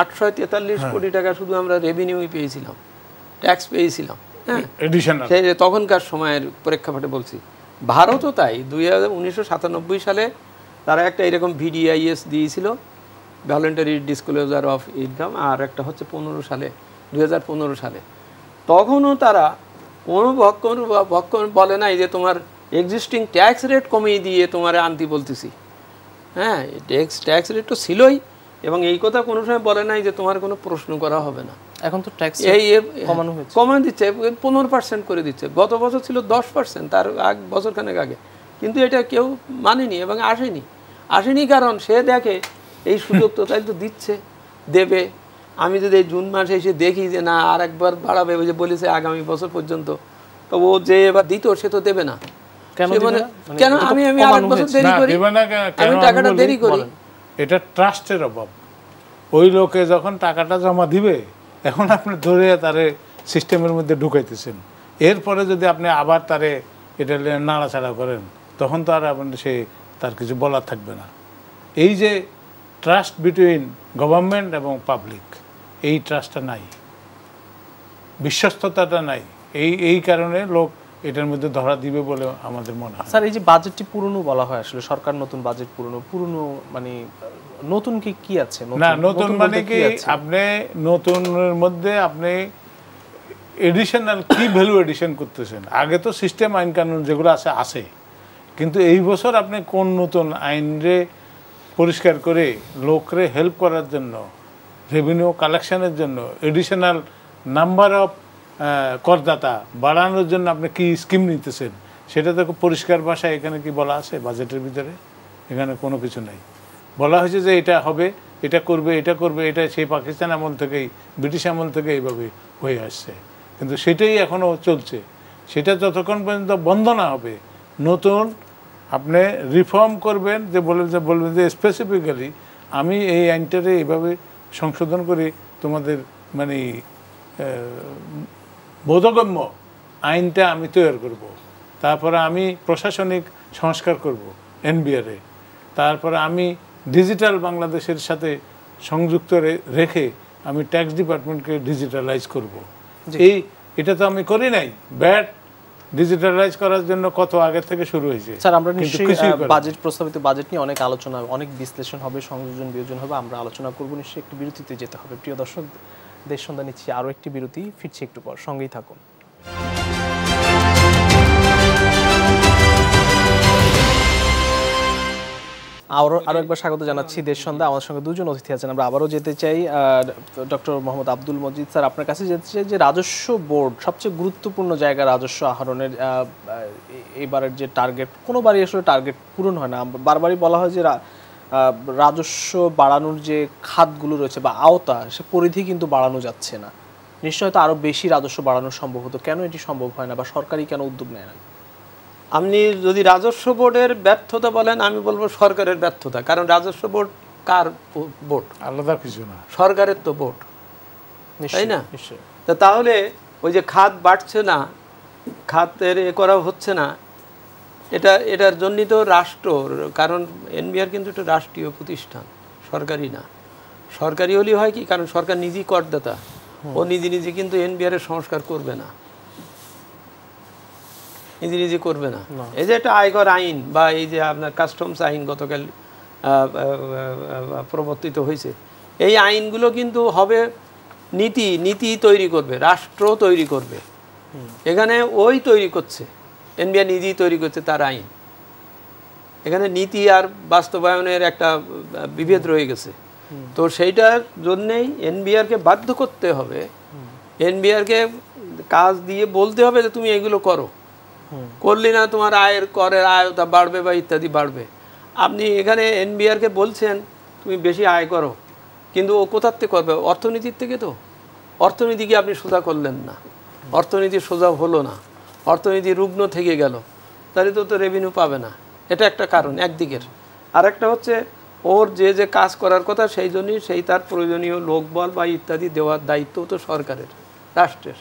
Speaker 2: আটশো তেতাল্লিশ হ্যাঁ। কোটি টাকা শুধু আমরা রেভিনিউই পেয়েছিলাম ট্যাক্স পেয়েছিলাম
Speaker 3: হ্যাঁ সেই
Speaker 2: তখনকার সময়ের প্রেক্ষাপটে বলছি ভারতও তাই দুই হাজার সালে তারা একটা এরকম ভিডিআইএস দিয়েছিল ভ্যালেন্টারি ডিসক্লোজার অফ ইনকাম আর একটা হচ্ছে পনেরো সালে দু সালে তখনও তারা কোনো ভক্ষণ ভক্ষণ বলে নাই যে তোমার এক্সিস্টিং ট্যাক্স রেট কমিয়ে দিয়ে তোমার আনতি বলতেছি হ্যাঁ ট্যাক্স ট্যাক্স রেট তো ছিলই এবং এই কথা কোনো সময় বলে নাই যে তোমার কোনো প্রশ্ন করা হবে না এখন তো ট্যাক্স এই কমানো হয়েছে কমানো দিচ্ছে পনেরো পার্সেন্ট করে দিচ্ছে গত বছর ছিল দশ পার্সেন্ট তার আগ আগে কিন্তু এটা কেউ মানেনি এবং আসেনি আসেনি কারণ সে দেখে এই সুযোগ তো তাই তো দিচ্ছে দেবে আমি যদি এই জুন মাসে এসে দেখি যে না আর একবার বাড়াবে যে বলেছে আগামী বছর পর্যন্ত তো ও যে এবার দিত সে তো দেবে না কেন মানে আমি আমি বছর দেরি করি আমি টাকাটা দেরি করি এটা ট্রাস্টের অভাব
Speaker 3: ওই লোকে যখন টাকাটা জমা দিবে এখন আপনি ধরে তারে সিস্টেমের মধ্যে ঢুকাইতেছেন এরপরে যদি আপনি আবার তারে এটা নাড়াচাড়া করেন তখন তো আর আপনার সে তার কিছু বলার থাকবে না এই যে ট্রাস্ট বিটুইন গভর্নমেন্ট এবং পাবলিক এই ট্রাস্টটা নাই বিশ্বস্ততাটা নাই
Speaker 1: এই এই কারণে লোক এটার মধ্যে ধরা দিবে বলে আমাদের মনে হয় স্যার এই যে বাজেটটি পুরনো বলা হয় আসলে সরকার নতুন বাজেট পুরনো পুরনো মানে নতুন কি কি আছে না নতুন মানে কি
Speaker 3: আপনি নতুনের মধ্যে আপনি এডিশনাল কি ভ্যালু এডিশন করতেছেন আগে তো সিস্টেম আইন কানুন যেগুলো আছে আছে কিন্তু এই বছর আপনি কোন নতুন আইন রে পরিষ্কার করে লোকরে হেল্প করার জন্য রেভিনিউ কালেকশনের জন্য এডিশনাল নাম্বার অফ করদাতা বাড়ানোর জন্য আপনি কি স্কিম নিতেছেন সেটা তো পরিষ্কার ভাষায় এখানে কি বলা আছে বাজেটের ভিতরে এখানে কোনো কিছু নাই বলা হয়েছে যে এটা হবে এটা করবে এটা করবে এটা সেই পাকিস্তান আমল থেকেই ব্রিটিশ আমল থেকে এইভাবে হয়ে আসছে কিন্তু সেটাই এখনও চলছে সেটা যতক্ষণ পর্যন্ত বন্ধ না হবে নতুন আপনি রিফর্ম করবেন যে বলবেন যে বলবেন যে স্পেসিফিক্যালি আমি এই আইনটারে এইভাবে সংশোধন করে তোমাদের মানে বোধগম্য আইনটা আমি তৈরি করব। তারপরে আমি প্রশাসনিক সংস্কার করব এনবিআরে তারপরে আমি ডিজিটাল বাংলাদেশের সাথে সংযুক্ত রেখে আমি ট্যাক্স ডিপার্টমেন্টকে ডিজিটালাইজ করব। এই এটা তো আমি করি নাই ব্যাট ডিজিটালাইজ করার জন্য কত আগে থেকে শুরু হয়েছে স্যার আমরা নিশ্চয়ই বাজেট
Speaker 1: প্রস্তাবিত বাজেট নিয়ে অনেক আলোচনা অনেক বিশ্লেষণ হবে সংযোজন বিয়োজন হবে আমরা আলোচনা করব নিশ্চয়ই একটু বিরতিতে যেতে হবে প্রিয় দর্শক দেশ সন্ধ্যা নিচ্ছি আরও একটি বিরতি ফিরছি একটু পর সঙ্গেই থাকুন আরও আরও একবার স্বাগত জানাচ্ছি দেশ সন্ধ্যা আমার সঙ্গে দুজন অতিথি আছেন আমরা আবারও যেতে চাই ডক্টর মোহাম্মদ আব্দুল মজিদ স্যার আপনার কাছে যেতে চাই যে রাজস্ব বোর্ড সবচেয়ে গুরুত্বপূর্ণ জায়গা রাজস্ব আহরণের এবারের যে টার্গেট কোনোবারই আসলে টার্গেট পূরণ হয় না বারবারই বলা হয় যে রাজস্ব বাড়ানোর যে খাতগুলো রয়েছে বা আওতা সে পরিধি কিন্তু বাড়ানো যাচ্ছে না নিশ্চয় তো আরও বেশি রাজস্ব বাড়ানো সম্ভব হতো কেন
Speaker 2: এটি সম্ভব হয় না বা সরকারি কেন উদ্যোগ নেয় না আপনি যদি রাজস্ব বোর্ডের ব্যর্থতা বলেন আমি বলবো সরকারের ব্যর্থতা কারণ রাজস্ব বোর্ড কার বোর্ড আলাদা কিছু না সরকারের তো বোর্ড তাই না তাহলে ওই যে খাত বাড়ছে না খাতের এ করা হচ্ছে না এটা এটার জন্যই তো রাষ্ট্র কারণ এনবিআর কিন্তু একটা রাষ্ট্রীয় প্রতিষ্ঠান সরকারি না সরকারি হলেই হয় কি কারণ সরকার নিজেই করদাতা ও নিজে নিজে কিন্তু এনবিআরের সংস্কার করবে না নিজে নিজে করবে না এই যে একটা আয়কর আইন বা এই যে আপনার কাস্টমস আইন গতকাল প্রবর্তিত হয়েছে এই আইনগুলো কিন্তু হবে নীতি নীতি তৈরি করবে রাষ্ট্র তৈরি করবে এখানে ওই তৈরি করছে এনবিআ নিজেই তৈরি করছে তার আইন এখানে নীতি আর বাস্তবায়নের একটা বিভেদ রয়ে গেছে তো সেইটার জন্যেই এনবিআরকে বাধ্য করতে হবে এনবিআরকে কাজ দিয়ে বলতে হবে যে তুমি এগুলো করো করলি না তোমার আয়ের করের আয়তা বাড়বে বা ইত্যাদি বাড়বে আপনি এখানে এনবিআরকে বলছেন তুমি বেশি আয় করো কিন্তু ও কোথার থেকে করবে অর্থনীতির থেকে তো অর্থনীতিকে আপনি সোজা করলেন না অর্থনীতি সোজা হলো না অর্থনীতি রুগ্ন থেকে গেল তাহলে তো তো রেভিনিউ পাবে না এটা একটা কারণ একদিকের আরেকটা হচ্ছে ওর যে যে কাজ করার কথা সেই জন্যই সেই তার প্রয়োজনীয় লোকবল বা ইত্যাদি দেওয়ার দায়িত্ব তো সরকারের রাষ্ট্রের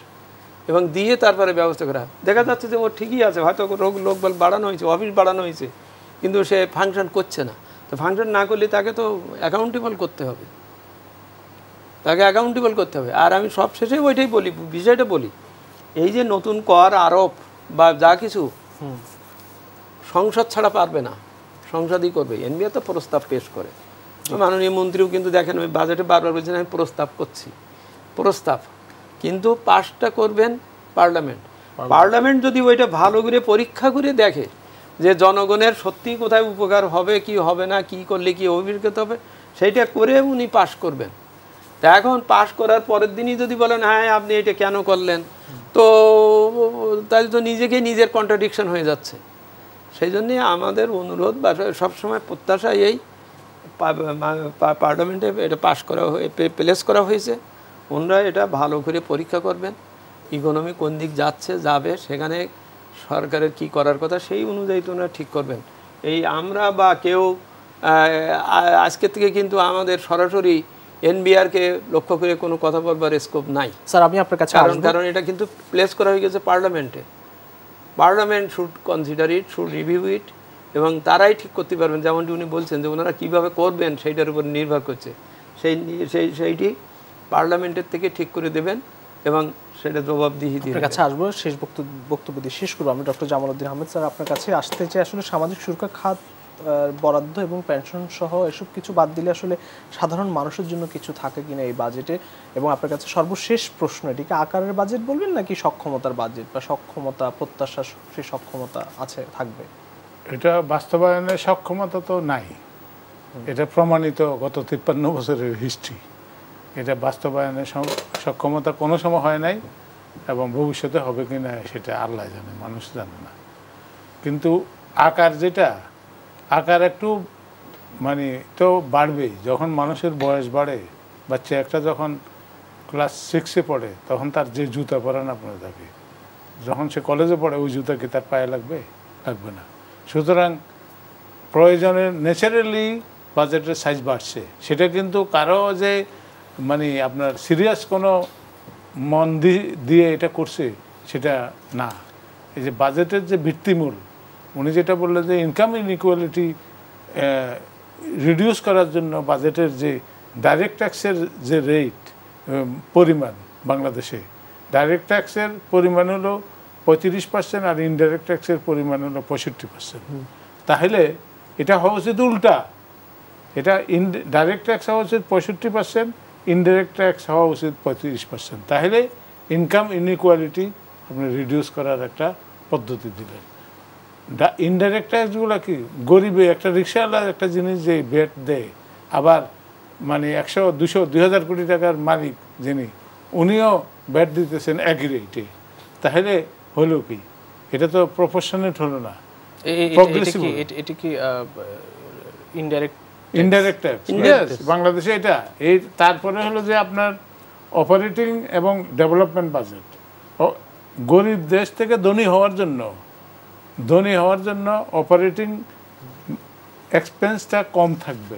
Speaker 2: এবং দিয়ে তারপরে ব্যবস্থা করা দেখা যাচ্ছে যে ও ঠিকই আছে হয়তো রোগ লোকবল বাড়ানো হয়েছে অফিস বাড়ানো হয়েছে কিন্তু সে ফাংশন করছে না তো ফাংশন না করলে তাকে তো অ্যাকাউন্টেবল করতে হবে তাকে অ্যাকাউন্টেবল করতে হবে আর আমি সব শেষে ওইটাই বলি বিষয়টা বলি এই যে নতুন কর আরোপ বা যা কিছু সংসদ ছাড়া পারবে না সংসদই করবে এনবিআ তো প্রস্তাব পেশ করে মাননীয় মন্ত্রীও কিন্তু দেখেন আমি বাজেটে বারবার বলছেন আমি প্রস্তাব করছি প্রস্তাব কিন্তু পাশটা করবেন পার্লামেন্ট পার্লামেন্ট যদি ওইটা ভালো করে পরীক্ষা করে দেখে যে জনগণের সত্যি কোথায় উপকার হবে কি হবে না কি করলে কি অভিজ্ঞতা হবে সেইটা করে উনি পাশ করবেন তা এখন পাশ করার পরের দিনই যদি বলেন হ্যাঁ আপনি এটা কেন করলেন তো তাহলে তো নিজেকে নিজের কন্ট্রাডিকশন হয়ে যাচ্ছে সেই জন্যে আমাদের অনুরোধ বা সবসময় প্রত্যাশা এই পার্লামেন্টে এটা পাশ করা প্লেস করা হয়েছে ওনারা এটা ভালো করে পরীক্ষা করবেন ইকোনমি কোন দিক যাচ্ছে যাবে সেখানে সরকারের কি করার কথা সেই অনুযায়ী তো ওনারা ঠিক করবেন এই আমরা বা কেউ আজকের থেকে কিন্তু আমাদের সরাসরি এনবিআরকে লক্ষ্য করে কোনো কথা বলবার স্কোপ নাই
Speaker 1: স্যার আমি আপনার কাছে কারণ কারণ
Speaker 2: এটা কিন্তু প্লেস করা হয়ে গেছে পার্লামেন্টে parliament should consider it should review it এবং তারাই ঠিক করতে পারবেন যেমনটি উনি বলছেন যে ওনারা কীভাবে করবেন সেইটার উপর নির্ভর করছে সেই সেই সেইটি পার্লামেন্টের থেকে ঠিক করে দেবেন এবং সেটা জবাবদিহি দিয়ে কাছে
Speaker 1: আসবো শেষ বক্তব্য বক্তব্য দিয়ে শেষ করবো আমি ডক্টর জামাল উদ্দিন আহমেদ স্যার আপনার কাছে আসতে চাই আসলে সামাজিক সুরক্ষা খাত বরাদ্দ এবং পেনশন সহ এসব কিছু বাদ দিলে আসলে সাধারণ মানুষের জন্য কিছু থাকে কিনা এই বাজেটে এবং আপনার কাছে সর্বশেষ প্রশ্ন এটিকে আকারের বাজেট বলবেন নাকি সক্ষমতার বাজেট বা সক্ষমতা প্রত্যাশা সেই সক্ষমতা আছে থাকবে এটা বাস্তবায়নের
Speaker 3: সক্ষমতা তো নাই এটা প্রমাণিত গত তিপ্পান্ন বছরের হিস্ট্রি এটা বাস্তবায়নের সক্ষমতা কোনো সময় হয় নাই এবং ভবিষ্যতে হবে কি না সেটা আল্লাহ জানে মানুষ জানে না কিন্তু আকার যেটা আকার একটু মানে তো বাড়বেই যখন মানুষের বয়স বাড়ে বাচ্চা একটা যখন ক্লাস সিক্সে পড়ে তখন তার যে জুতা না আপনার থাকে যখন সে কলেজে পড়ে ওই জুতা কি তার পায়ে লাগবে লাগবে না সুতরাং প্রয়োজনে ন্যাচারালি বাজেটের সাইজ বাড়ছে সেটা কিন্তু কারো যে মানে আপনার সিরিয়াস কোনো মন দিয়ে এটা করছে সেটা না এই যে বাজেটের যে ভিত্তিমূল উনি যেটা বললেন যে ইনকাম ইনইকুয়ালিটি রিডিউস করার জন্য বাজেটের যে ডাইরেক্ট ট্যাক্সের যে রেট পরিমাণ বাংলাদেশে ডাইরেক্ট ট্যাক্সের পরিমাণ হলো পঁয়ত্রিশ পার্সেন্ট আর ইনডাইরেক্ট ট্যাক্সের পরিমাণ হলো পঁয়ষট্টি পার্সেন্ট তাহলে এটা হওয়া উচিত উল্টা এটা ইন ডাইরেক্ট ট্যাক্স হওয়া উচিত পঁয়ষট্টি পার্সেন্ট ইনডাইরেক্ট ট্যাক্স হওয়া উচিত পঁয়ত্রিশ পার্সেন্ট তাহলে ইনকাম ইনইকুয়ালিটি আপনি রিডিউস করার একটা পদ্ধতি দিলেন ইনডাইরেক্ট ট্যাক্সগুলো কি গরিবে একটা রিক্সাওয়ালা একটা জিনিস যে ভেট দেয় আবার মানে একশো দুশো দুই হাজার কোটি টাকার মালিক যিনি উনিও ব্যাট দিতেছেন একই রেটে তাহলে হলো কি এটা তো প্রফেশনেট হলো না কি ইনডাইরেক্ট বাংলাদেশে এটা এই তারপরে হলো যে আপনার অপারেটিং এবং ডেভেলপমেন্ট বাজেট গরিব দেশ থেকে ধনী হওয়ার জন্য ধনী হওয়ার জন্য অপারেটিং এক্সপেন্সটা কম থাকবে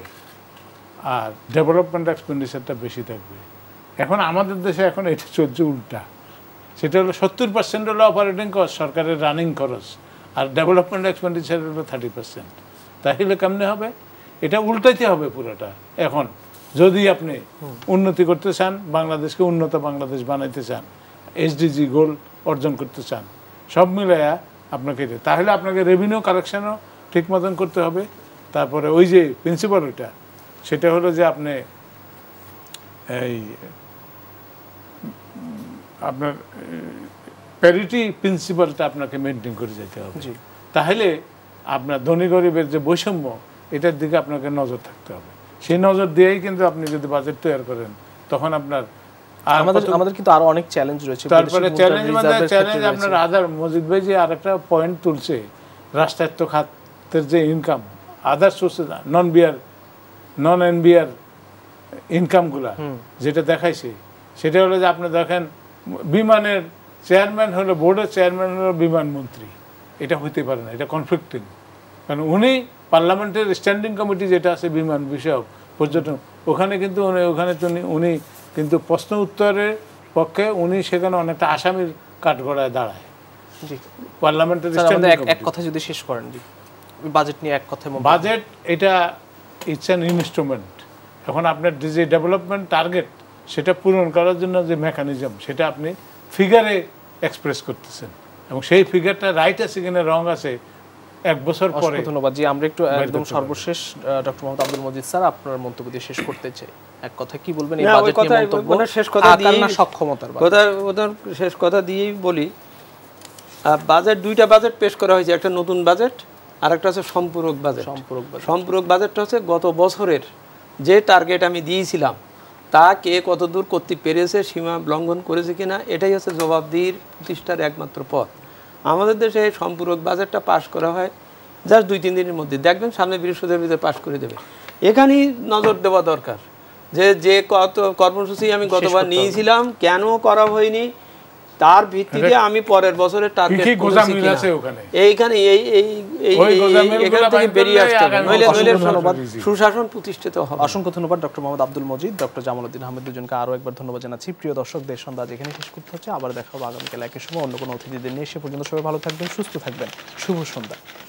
Speaker 3: আর ডেভেলপমেন্ট এক্সপেন্ডিচারটা বেশি থাকবে এখন আমাদের দেশে এখন এটা চলছে উল্টা সেটা হলো সত্তর পার্সেন্ট হলো অপারেটিং খরচ সরকারের রানিং খরচ আর ডেভেলপমেন্ট এক্সপেন্ডিচার হলো থার্টি পার্সেন্ট তাহলে কেমনে হবে এটা উল্টাইতে হবে পুরোটা এখন যদি আপনি উন্নতি করতে চান বাংলাদেশকে উন্নত বাংলাদেশ বানাইতে চান এসডিজি গোল অর্জন করতে চান সব মিলায়া আপনাকে তাহলে আপনাকে রেভিনিউ কালেকশানও ঠিক মতন করতে হবে তারপরে ওই যে প্রিন্সিপাল ওইটা সেটা হলো যে আপনি এই আপনার প্যারিটি প্রিন্সিপালটা আপনাকে মেনটেন করে যেতে হবে তাহলে আপনার ধনী গরিবের যে বৈষম্য এটার দিকে আপনাকে নজর থাকতে হবে সেই নজর দিয়েই কিন্তু আপনি যদি বাজেট তৈরি করেন তখন আপনার আমাদের আমাদের কিন্তু আরো অনেক চ্যালেঞ্জ রয়েছে তারপরে চ্যালেঞ্জ মানে চ্যালেঞ্জ আপনার আদার মজিদ ভাই যে আরেকটা পয়েন্ট তুলছে রাষ্ট্রায়ত্ত খাতের যে ইনকাম আদার সোর্সেস নন বিয়ার নন এনবিআর ইনকামগুলা যেটা দেখাইছে সেটা হলো যে আপনি দেখেন বিমানের চেয়ারম্যান হলো বোর্ডের চেয়ারম্যান হলো বিমান মন্ত্রী এটা হইতে পারে না এটা কনফ্লিক্টিং কারণ উনি পার্লামেন্টের স্ট্যান্ডিং কমিটি যেটা আছে বিমান বিষয়ক পর্যটন ওখানে কিন্তু উনি ওখানে উনি কিন্তু প্রশ্ন উত্তরের পক্ষে উনি সেখানে অনেকটা আসামির কাঠগড়ায় দাঁড়ায় পার্লামেন্টের এক কথা যদি শেষ করেন বাজেট নিয়ে এক কথা বাজেট এটা ইটস অ্যান ইনস্ট্রুমেন্ট এখন আপনার যে ডেভেলপমেন্ট টার্গেট সেটা পূরণ করার জন্য যে মেকানিজম সেটা আপনি ফিগারে এক্সপ্রেস করতেছেন এবং সেই ফিগারটা রাইট আছে কিনা রং আছে
Speaker 1: এক বছর পরে ধন্যবাদ জি আমরা একটু একদম সর্বশেষ ডক্টর মোহাম্মদ আব্দুল মজিদ স্যার আপনার মন্তব্য দিয়ে শেষ করতে চাই এক কথা কি বলবেন এই বাজেট নিয়ে মন্তব্য মানে শেষ কথা দিয়ে না সক্ষমতার কথা
Speaker 2: শেষ কথা দিয়েই বলি বাজেট দুইটা বাজেট পেশ করা হয়েছে একটা নতুন বাজেট আর একটা হচ্ছে সম্পূরক বাজেট সম্পূরক সম্পূরক বাজেটটা হচ্ছে গত বছরের যে টার্গেট আমি দিয়েছিলাম তা কে কতদূর করতে পেরেছে সীমা লঙ্ঘন করেছে কিনা এটাই হচ্ছে জবাবদিহির প্রতিষ্ঠার একমাত্র পথ আমাদের দেশে সম্পূরক বাজেটটা পাশ করা হয় জাস্ট দুই তিন দিনের মধ্যে দেখবেন সামনে বৃহস্পতিবার ভিতরে পাশ করে দেবে এখানেই নজর দেওয়া দরকার যে যে কত কর্মসূচি আমি গতবার নিয়েছিলাম কেন করা হয়নি তার ভিত্তিতে আচ্ছা, আমি পরের বছরের
Speaker 1: সুশাসন প্রতিষ্ঠিত ধন্যবাদ ডক্টর দুজনকে আরো একবার ধন্যবাদ জানাচ্ছি প্রিয় সন্ধ্যা আবার দেখাবো আগামীকাল একই সময় অন্য কোনো অতিথিদের নিয়ে সে পর্যন্ত সবাই ভালো থাকবেন সুস্থ থাকবেন শুভ সন্ধ্যা